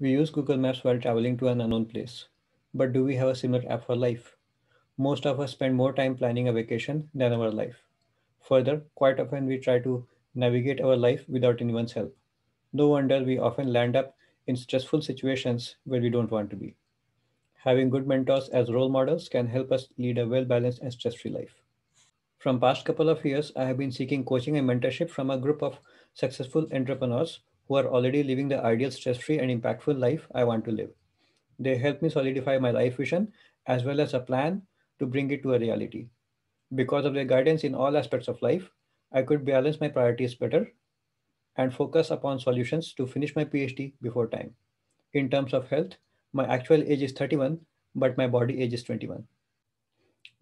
We use Google Maps while traveling to an unknown place. But do we have a similar app for life? Most of us spend more time planning a vacation than our life. Further, quite often we try to navigate our life without anyone's help. No wonder we often land up in stressful situations where we don't want to be. Having good mentors as role models can help us lead a well balanced and stress free life. From past couple of years, I have been seeking coaching and mentorship from a group of successful entrepreneurs who are already living the ideal stress-free and impactful life I want to live. They help me solidify my life vision as well as a plan to bring it to a reality. Because of their guidance in all aspects of life, I could balance my priorities better and focus upon solutions to finish my PhD before time. In terms of health, my actual age is 31, but my body age is 21.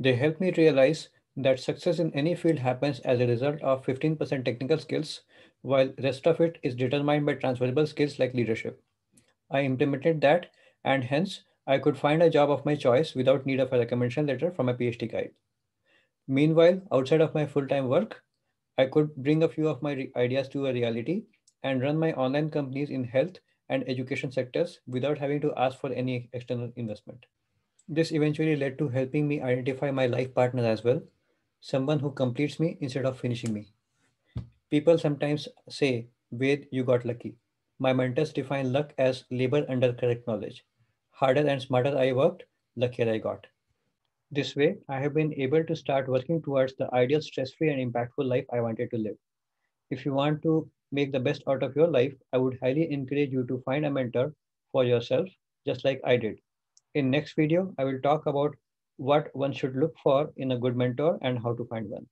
They help me realize that success in any field happens as a result of 15% technical skills, while rest of it is determined by transferable skills like leadership. I implemented that and hence I could find a job of my choice without need of a recommendation letter from a PhD guide. Meanwhile, outside of my full-time work, I could bring a few of my ideas to a reality and run my online companies in health and education sectors without having to ask for any external investment. This eventually led to helping me identify my life partner as well, someone who completes me instead of finishing me. People sometimes say, Ved, you got lucky. My mentors define luck as labor under correct knowledge. Harder and smarter I worked, luckier I got. This way, I have been able to start working towards the ideal stress free and impactful life I wanted to live. If you want to make the best out of your life, I would highly encourage you to find a mentor for yourself, just like I did. In next video, I will talk about what one should look for in a good mentor and how to find one.